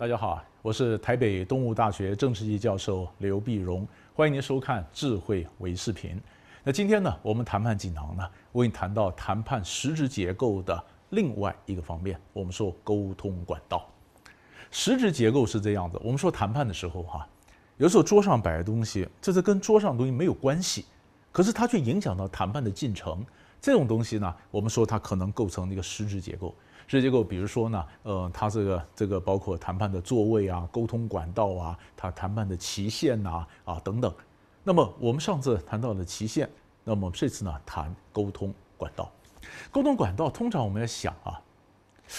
大家好，我是台北东吴大学政治系教授刘碧荣，欢迎您收看智慧微视频。那今天呢，我们谈判锦囊呢，我跟你谈到谈判实质结构的另外一个方面，我们说沟通管道。实质结构是这样子，我们说谈判的时候哈，有时候桌上摆的东西，这是跟桌上东西没有关系，可是它却影响到谈判的进程。这种东西呢，我们说它可能构成一个实质结构。这结构，比如说呢，呃，他这个这个包括谈判的座位啊、沟通管道啊、他谈判的期限呐啊等等。那么我们上次谈到了期限，那么这次呢谈沟通管道。沟通管道，通常我们要想啊，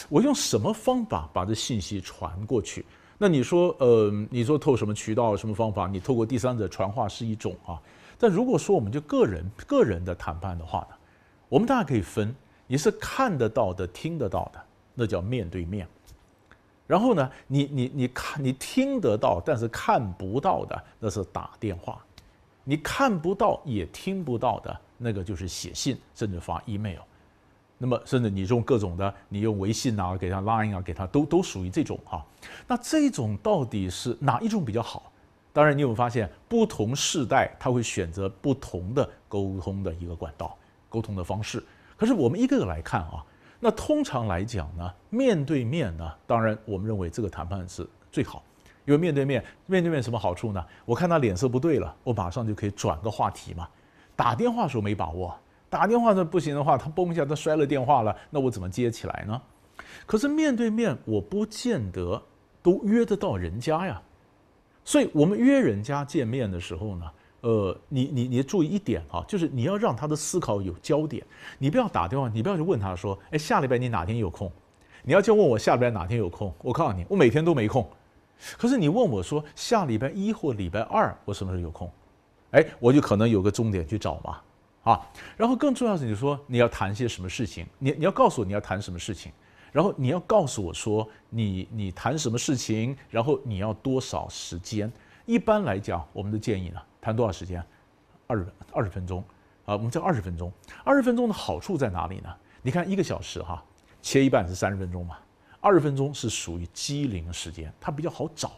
我用什么方法把这信息传过去？那你说，呃，你说透什么渠道、什么方法？你透过第三者传话是一种啊，但如果说我们就个人个人的谈判的话呢，我们大家可以分。你是看得到的、听得到的，那叫面对面。然后呢，你、你、你看、你听得到，但是看不到的，那是打电话；你看不到也听不到的那个就是写信，甚至发 email。那么，甚至你用各种的，你用微信啊、给他 Line 啊、给他都都属于这种啊。那这种到底是哪一种比较好？当然，你有有发现，不同世代他会选择不同的沟通的一个管道、沟通的方式？可是我们一个个来看啊，那通常来讲呢，面对面呢，当然我们认为这个谈判是最好，因为面对面，面对面什么好处呢？我看他脸色不对了，我马上就可以转个话题嘛。打电话时候没把握，打电话这不行的话，他嘣一下他摔了电话了，那我怎么接起来呢？可是面对面我不见得都约得到人家呀，所以我们约人家见面的时候呢。呃，你你你注意一点啊，就是你要让他的思考有焦点。你不要打电话，你不要去问他说，哎，下礼拜你哪天有空？你要去问我下礼拜哪天有空。我告诉你，我每天都没空。可是你问我说下礼拜一或礼拜二我什么时候有空？哎，我就可能有个重点去找嘛啊。然后更重要是，你说你要谈些什么事情？你你要告诉我你要谈什么事情，然后你要告诉我说你你谈什么事情，然后你要多少时间。一般来讲，我们的建议呢，谈多少时间？二二十分钟啊，我们叫二十分钟。二十分钟的好处在哪里呢？你看一个小时哈，切一半是三十分钟嘛。二十分钟是属于机灵时间，它比较好找。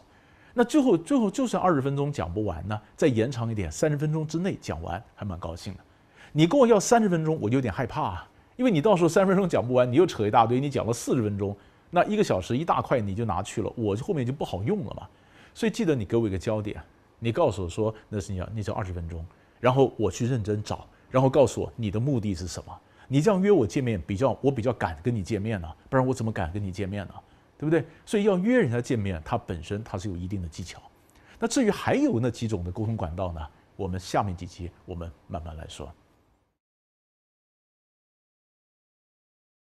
那最后最后就算二十分钟讲不完呢，再延长一点，三十分钟之内讲完还蛮高兴的。你跟我要三十分钟，我就有点害怕啊，因为你到时候三十分钟讲不完，你又扯一大堆，你讲了四十分钟，那一个小时一大块你就拿去了，我就后面就不好用了嘛。所以记得你给我一个焦点，你告诉我说那是你要，你叫二十分钟，然后我去认真找，然后告诉我你的目的是什么？你这样约我见面比较，我比较敢跟你见面呢，不然我怎么敢跟你见面呢？对不对？所以要约人家见面，它本身它是有一定的技巧。那至于还有那几种的沟通管道呢？我们下面几期我们慢慢来说。